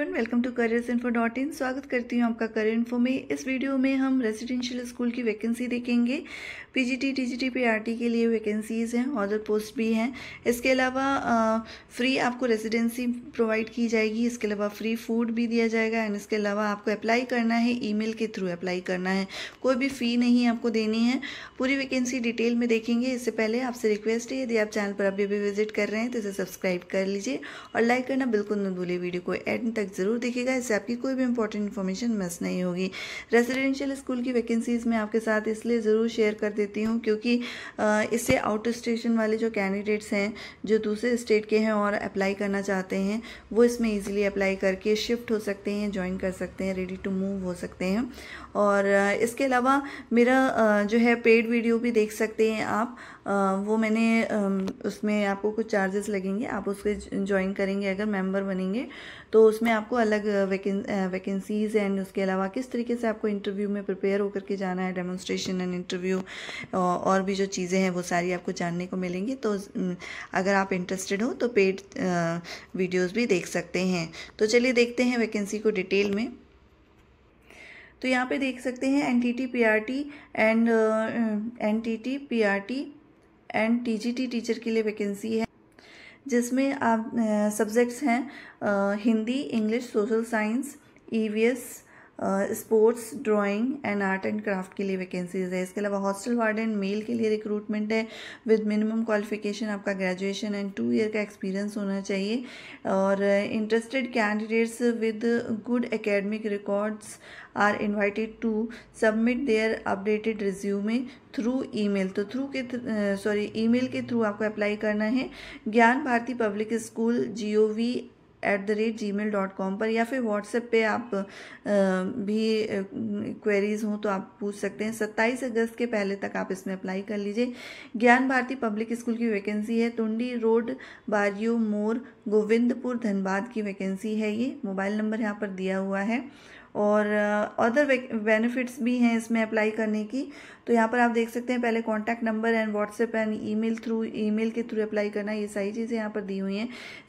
everyone welcome to career info dot in स्वागत करती हूँ आपका करियर इन्फो में इस वीडियो में हम रेजिडेंशियल स्कूल की वैकेंसी देखेंगे पीजीटी टीजीटी पीआरटी के लिए वैकेंसीज़ हैं ऑर्डर पोस्ट भी हैं इसके अलावा फ्री आपको रेजिडेंसी प्रोवाइड की जाएगी इसके अलावा फ्री फूड भी दिया जाएगा एंड इसके अलावा आपको अप्लाई करना है ई के थ्रू अप्लाई करना है कोई भी फ़ी नहीं आपको देनी है पूरी वैकेंसी डिटेल में देखेंगे इससे पहले आपसे रिक्वेस्ट है यदि आप चैनल पर अभी भी विजिट कर रहे हैं तो इसे सब्सक्राइब कर लीजिए और लाइक करना बिल्कुल न भूलिए वीडियो को एंड तक तक ज़रूर देखिएगा इससे आपकी कोई भी इंपॉर्टेंट इन्फॉर्मेशन मिस नहीं होगी रेजिडेंशियल स्कूल की वैकेंसीज़ मैं आपके साथ इसलिए ज़रूर शेयर कर देती हूँ क्योंकि इससे आउट स्टेशन वाले जो कैंडिडेट्स हैं जो दूसरे स्टेट के हैं और अप्लाई करना चाहते हैं वो इसमें ईजिली अप्लाई करके शिफ्ट हो सकते हैं ज्वाइन कर सकते हैं रेडी टू मूव हो सकते हैं और इसके अलावा मेरा जो है पेड वीडियो भी देख सकते हैं आप वो मैंने उसमें आपको कुछ चार्जेस लगेंगे आप उसके ज्वाइन करेंगे अगर मेंबर बनेंगे तो उसमें आप आपको अलग वैकेंसीज़ एंड उसके अलावा किस तरीके से आपको इंटरव्यू में प्रिपेयर होकर के जाना है डेमोन्स्ट्रेशन एंड इंटरव्यू और भी जो चीज़ें हैं वो सारी आपको जानने को मिलेंगी तो अगर आप इंटरेस्टेड हो तो पेड वीडियोज़ भी देख सकते हैं तो चलिए देखते हैं वैकेंसी को डिटेल में तो यहाँ पे देख सकते हैं N T T P R T and N T T P R T and T G T teacher के लिए वैकेंसी है जिसमें आप सब्जेक्ट्स हैं Hindi English social science E V S sports drawing and art and craft के लिए vacancies है इसके अलावा हॉस्टल वार्डन मेल के लिए रिक्रूटमेंट है विद मिनिमम क्वालिफिकेशन आपका ग्रेजुएशन एंड टू ईयर का एक्सपीरियंस होना चाहिए और interested candidates with good academic records are invited to submit their updated resume through mail तो थ्रू के सॉरी मेल के थ्रू आपको अप्लाई करना है Gyan Bharati public school G O V at the rate G mail dot com पर या फिर WhatsApp पे आप भी क्वेरीज हों तो आप पूछ सकते हैं सत्ताईस अगस्त के पहले तक आप इसमें अप्लाई कर लीजिए ज्ञान भारती पब्लिक स्कूल की वैकेंसी है टुंडी रोड बारियो मोर गोविंदपुर धनबाद की वैकेंसी है ये मोबाइल नंबर यहाँ पर दिया हुआ है और अदर uh, बेनिफिट्स भी हैं इसमें अप्लाई करने की तो यहाँ पर आप देख सकते हैं पहले contact number and WhatsApp and email through email के थ्रू अप्लाई करना ये सारी चीज़ें यहाँ पर दी हुई हैं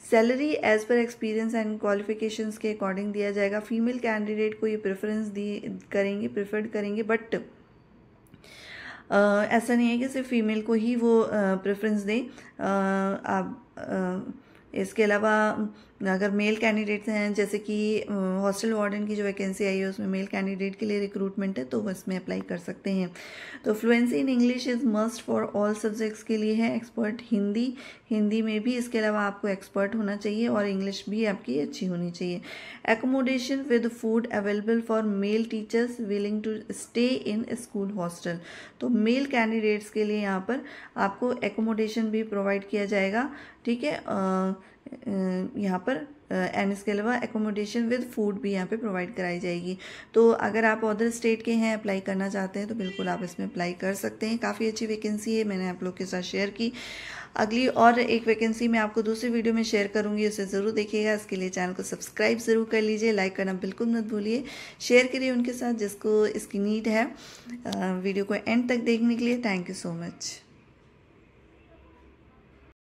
salary as per experience and qualifications के अकॉर्डिंग दिया जाएगा फीमेल कैंडिडेट को ये प्रेफरेंस दी करेंगे प्रेफर्ड करेंगे बट uh, ऐसा नहीं है कि सिर्फ फीमेल को ही वो प्रेफरेंस uh, दें आप इसके अलावा अगर मेल कैंडिडेट्स हैं जैसे कि हॉस्टल वार्डन की जो वैकेंसी आई है उसमें मेल कैंडिडेट के लिए रिक्रूटमेंट है तो वो इसमें अप्लाई कर सकते हैं तो fluency in English is must for all subjects के लिए है एक्सपर्ट हिंदी हिंदी में भी इसके अलावा आपको एक्सपर्ट होना चाहिए और इंग्लिश भी आपकी अच्छी होनी चाहिए accommodation with food available for male teachers willing to stay in school hostel तो मेल कैंडिडेट्स के लिए यहाँ पर आपको एकोमोडेशन भी प्रोवाइड किया जाएगा ठीक है यहाँ पर एंड इसके अलावा एकोमोडेशन विद फूड भी यहाँ पे प्रोवाइड कराई जाएगी तो अगर आप अदर स्टेट के हैं अप्लाई करना चाहते हैं तो बिल्कुल आप इसमें अप्लाई कर सकते हैं काफ़ी अच्छी वैकेंसी है मैंने आप लोग के साथ शेयर की अगली और एक वैकेंसी मैं आपको दूसरी वीडियो में शेयर करूंगी उसे ज़रूर देखिएगा इसके लिए चैनल को सब्सक्राइब ज़रूर कर लीजिए लाइक करना बिल्कुल मत भूलिए शेयर करिए उनके साथ जिसको इसकी नीड है वीडियो को एंड तक देखने के लिए थैंक यू सो मच